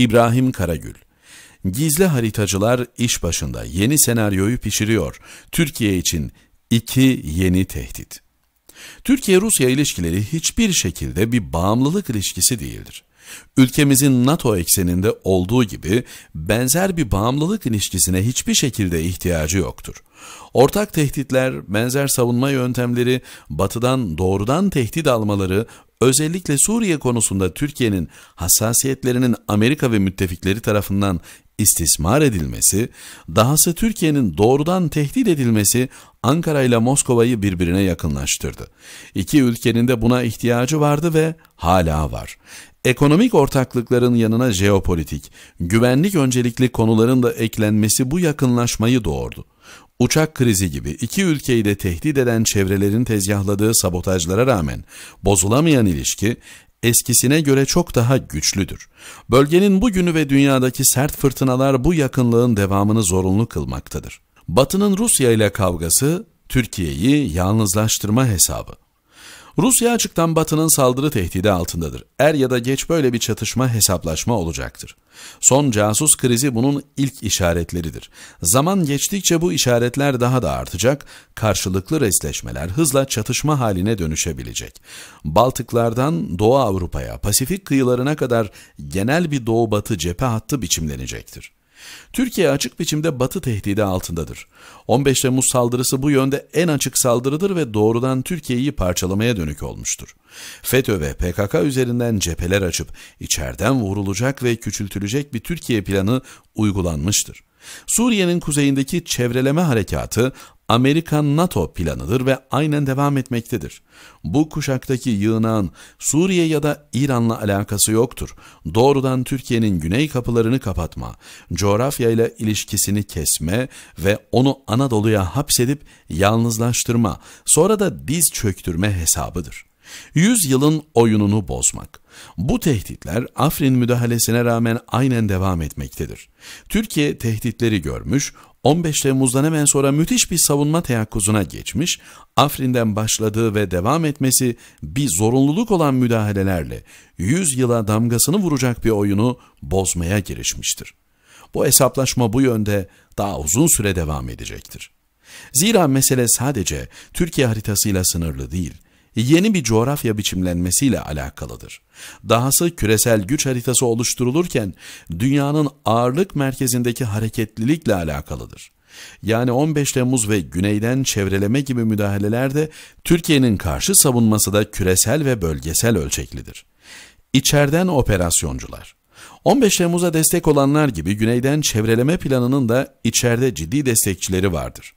İbrahim Karagül Gizli haritacılar iş başında yeni senaryoyu pişiriyor. Türkiye için iki yeni tehdit. Türkiye-Rusya ilişkileri hiçbir şekilde bir bağımlılık ilişkisi değildir. Ülkemizin NATO ekseninde olduğu gibi benzer bir bağımlılık ilişkisine hiçbir şekilde ihtiyacı yoktur. Ortak tehditler, benzer savunma yöntemleri, batıdan doğrudan tehdit almaları özellikle Suriye konusunda Türkiye'nin hassasiyetlerinin Amerika ve müttefikleri tarafından istismar edilmesi, dahası Türkiye'nin doğrudan tehdit edilmesi Ankara ile Moskova'yı birbirine yakınlaştırdı. İki ülkenin de buna ihtiyacı vardı ve hala var. Ekonomik ortaklıkların yanına jeopolitik, güvenlik öncelikli konuların da eklenmesi bu yakınlaşmayı doğurdu uçak krizi gibi iki ülkeyi de tehdit eden çevrelerin tezgahladığı sabotajlara rağmen bozulamayan ilişki eskisine göre çok daha güçlüdür. Bölgenin bugünü ve dünyadaki sert fırtınalar bu yakınlığın devamını zorunlu kılmaktadır. Batı'nın Rusya ile kavgası Türkiye'yi yalnızlaştırma hesabı. Rusya açıktan Batı'nın saldırı tehdidi altındadır. Er ya da geç böyle bir çatışma hesaplaşma olacaktır. Son casus krizi bunun ilk işaretleridir. Zaman geçtikçe bu işaretler daha da artacak, karşılıklı resleşmeler hızla çatışma haline dönüşebilecek. Baltıklardan Doğu Avrupa'ya, Pasifik kıyılarına kadar genel bir Doğu-Batı cephe hattı biçimlenecektir. Türkiye açık biçimde batı tehdidi altındadır. 15 Temmuz saldırısı bu yönde en açık saldırıdır ve doğrudan Türkiye'yi parçalamaya dönük olmuştur. FETÖ ve PKK üzerinden cepheler açıp içeriden vurulacak ve küçültülecek bir Türkiye planı uygulanmıştır. Suriye'nin kuzeyindeki çevreleme harekatı Amerikan-NATO planıdır ve aynen devam etmektedir. Bu kuşaktaki yığınağın Suriye ya da İran'la alakası yoktur. Doğrudan Türkiye'nin güney kapılarını kapatma, coğrafyayla ilişkisini kesme ve onu Anadolu'ya hapsedip yalnızlaştırma, sonra da diz çöktürme hesabıdır. Yüzyılın oyununu bozmak. Bu tehditler Afrin müdahalesine rağmen aynen devam etmektedir. Türkiye tehditleri görmüş, 15 Temmuz'dan hemen sonra müthiş bir savunma teyakkuzuna geçmiş, Afrin'den başladığı ve devam etmesi bir zorunluluk olan müdahalelerle 100 yıla damgasını vuracak bir oyunu bozmaya girişmiştir. Bu hesaplaşma bu yönde daha uzun süre devam edecektir. Zira mesele sadece Türkiye haritasıyla sınırlı değil, yeni bir coğrafya biçimlenmesiyle alakalıdır. Dahası küresel güç haritası oluşturulurken dünyanın ağırlık merkezindeki hareketlilikle alakalıdır. Yani 15 Temmuz ve güneyden çevreleme gibi müdahalelerde Türkiye'nin karşı savunması da küresel ve bölgesel ölçeklidir. İçeriden operasyoncular 15 Temmuz'a destek olanlar gibi güneyden çevreleme planının da içeride ciddi destekçileri vardır.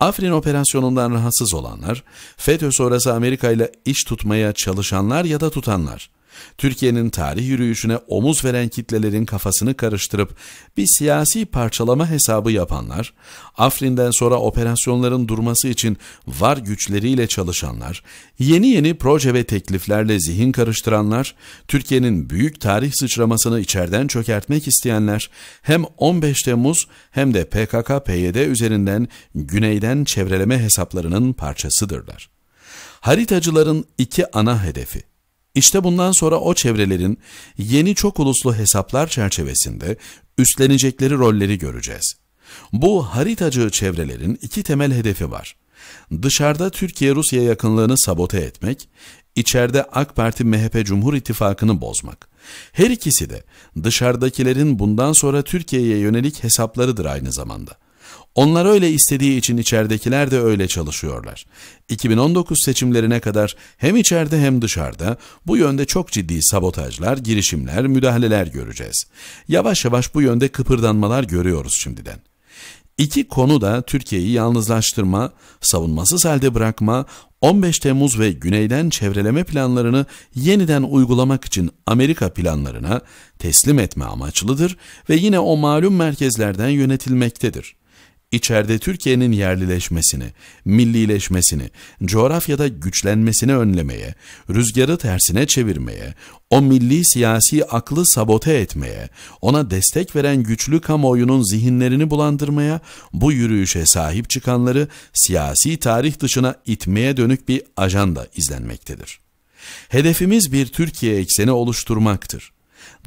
Afrin operasyonundan rahatsız olanlar, FETÖ sonrası Amerika ile iş tutmaya çalışanlar ya da tutanlar, Türkiye'nin tarih yürüyüşüne omuz veren kitlelerin kafasını karıştırıp bir siyasi parçalama hesabı yapanlar, Afrin'den sonra operasyonların durması için var güçleriyle çalışanlar, yeni yeni proje ve tekliflerle zihin karıştıranlar, Türkiye'nin büyük tarih sıçramasını içeriden çökertmek isteyenler, hem 15 Temmuz hem de PKK-PYD üzerinden güneyden çevreleme hesaplarının parçasıdırlar. Haritacıların iki ana hedefi, işte bundan sonra o çevrelerin yeni çok uluslu hesaplar çerçevesinde üstlenecekleri rolleri göreceğiz. Bu haritacı çevrelerin iki temel hedefi var. Dışarıda Türkiye-Rusya yakınlığını sabote etmek, içeride AK Parti-MHP Cumhur İttifakı'nı bozmak. Her ikisi de dışarıdakilerin bundan sonra Türkiye'ye yönelik hesaplarıdır aynı zamanda.'' Onlar öyle istediği için içeridekiler de öyle çalışıyorlar. 2019 seçimlerine kadar hem içeride hem dışarıda bu yönde çok ciddi sabotajlar, girişimler, müdahaleler göreceğiz. Yavaş yavaş bu yönde kıpırdanmalar görüyoruz şimdiden. İki konu da Türkiye'yi yalnızlaştırma, savunmasız halde bırakma, 15 Temmuz ve güneyden çevreleme planlarını yeniden uygulamak için Amerika planlarına teslim etme amaçlıdır ve yine o malum merkezlerden yönetilmektedir içeride Türkiye'nin yerlileşmesini, millileşmesini, coğrafyada güçlenmesini önlemeye, rüzgarı tersine çevirmeye, o milli siyasi aklı sabote etmeye, ona destek veren güçlü kamuoyunun zihinlerini bulandırmaya, bu yürüyüşe sahip çıkanları siyasi tarih dışına itmeye dönük bir ajanda izlenmektedir. Hedefimiz bir Türkiye ekseni oluşturmaktır.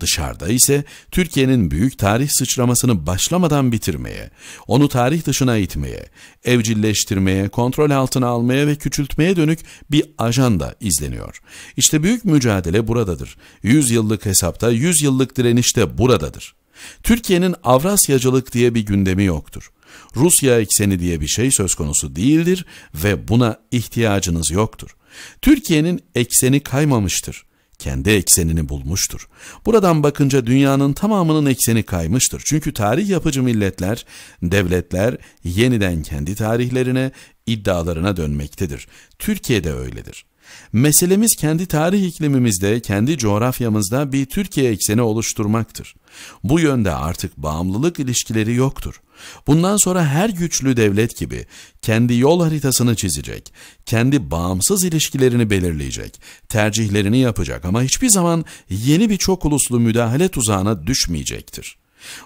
Dışarıda ise Türkiye'nin büyük tarih sıçramasını başlamadan bitirmeye, onu tarih dışına itmeye, evcilleştirmeye, kontrol altına almaya ve küçültmeye dönük bir ajanda izleniyor. İşte büyük mücadele buradadır. 100 yıllık hesapta, 100 yıllık direniş buradadır. Türkiye'nin Avrasyacılık diye bir gündemi yoktur. Rusya ekseni diye bir şey söz konusu değildir ve buna ihtiyacınız yoktur. Türkiye'nin ekseni kaymamıştır kendi eksenini bulmuştur. Buradan bakınca dünyanın tamamının ekseni kaymıştır. Çünkü tarih yapıcı milletler, devletler yeniden kendi tarihlerine, iddialarına dönmektedir. Türkiye de öyledir. Meselemiz kendi tarih iklimimizde, kendi coğrafyamızda bir Türkiye ekseni oluşturmaktır. Bu yönde artık bağımlılık ilişkileri yoktur. Bundan sonra her güçlü devlet gibi kendi yol haritasını çizecek, kendi bağımsız ilişkilerini belirleyecek, tercihlerini yapacak ama hiçbir zaman yeni bir çok uluslu müdahale tuzağına düşmeyecektir.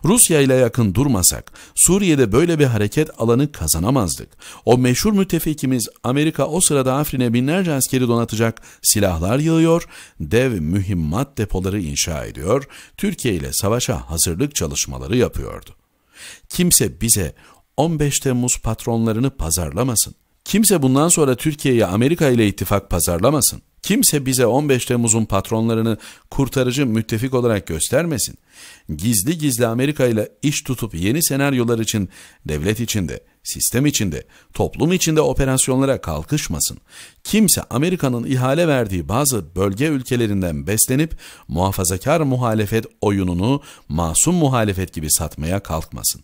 Rusya ile yakın durmasak Suriye'de böyle bir hareket alanı kazanamazdık. O meşhur müttefikimiz Amerika o sırada Afrin'e binlerce askeri donatacak silahlar yığıyor, dev mühimmat depoları inşa ediyor, Türkiye ile savaşa hazırlık çalışmaları yapıyordu. Kimse bize 15 Temmuz patronlarını pazarlamasın. Kimse bundan sonra Türkiye'ye Amerika ile ittifak pazarlamasın. Kimse bize 15 Temmuz'un patronlarını kurtarıcı müttefik olarak göstermesin. Gizli gizli Amerika ile iş tutup yeni senaryolar için devlet içinde, sistem içinde, toplum içinde operasyonlara kalkışmasın. Kimse Amerika'nın ihale verdiği bazı bölge ülkelerinden beslenip muhafazakar muhalefet oyununu masum muhalefet gibi satmaya kalkmasın.''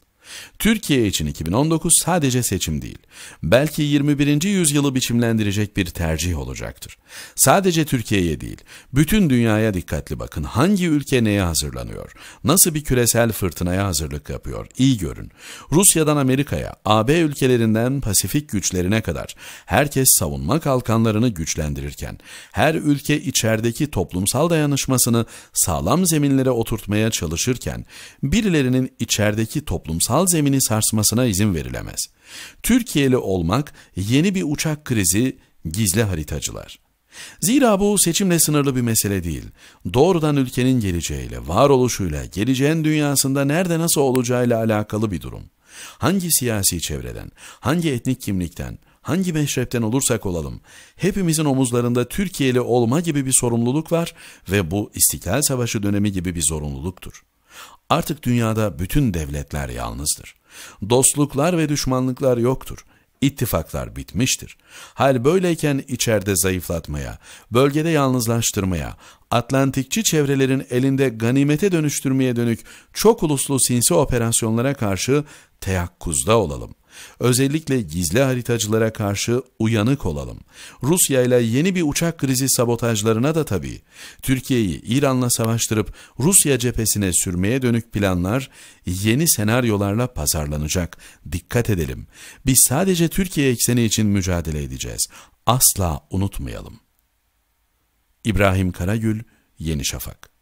Türkiye için 2019 sadece seçim değil, belki 21. yüzyılı biçimlendirecek bir tercih olacaktır. Sadece Türkiye'ye değil, bütün dünyaya dikkatli bakın. Hangi ülke neye hazırlanıyor? Nasıl bir küresel fırtınaya hazırlık yapıyor? İyi görün. Rusya'dan Amerika'ya, AB ülkelerinden Pasifik güçlerine kadar herkes savunma kalkanlarını güçlendirirken, her ülke içerideki toplumsal dayanışmasını sağlam zeminlere oturtmaya çalışırken, birilerinin içerideki toplumsal yasal zemini sarsmasına izin verilemez. Türkiye'li olmak yeni bir uçak krizi gizli haritacılar. Zira bu seçimle sınırlı bir mesele değil. Doğrudan ülkenin geleceğiyle, varoluşuyla, geleceğin dünyasında nerede nasıl olacağıyla alakalı bir durum. Hangi siyasi çevreden, hangi etnik kimlikten, hangi meşrepten olursak olalım, hepimizin omuzlarında Türkiye'li olma gibi bir sorumluluk var ve bu İstiklal Savaşı dönemi gibi bir zorunluluktur. Artık dünyada bütün devletler yalnızdır. Dostluklar ve düşmanlıklar yoktur. İttifaklar bitmiştir. Hal böyleyken içeride zayıflatmaya, bölgede yalnızlaştırmaya, Atlantikçi çevrelerin elinde ganimete dönüştürmeye dönük çok uluslu sinsi operasyonlara karşı teyakkuzda olalım. Özellikle gizli haritacılara karşı uyanık olalım. Rusya ile yeni bir uçak krizi sabotajlarına da tabii. Türkiye'yi İran'la savaştırıp Rusya cephesine sürmeye dönük planlar yeni senaryolarla pazarlanacak. Dikkat edelim. Biz sadece Türkiye ekseni için mücadele edeceğiz. Asla unutmayalım. İbrahim Karagül, Yeni Şafak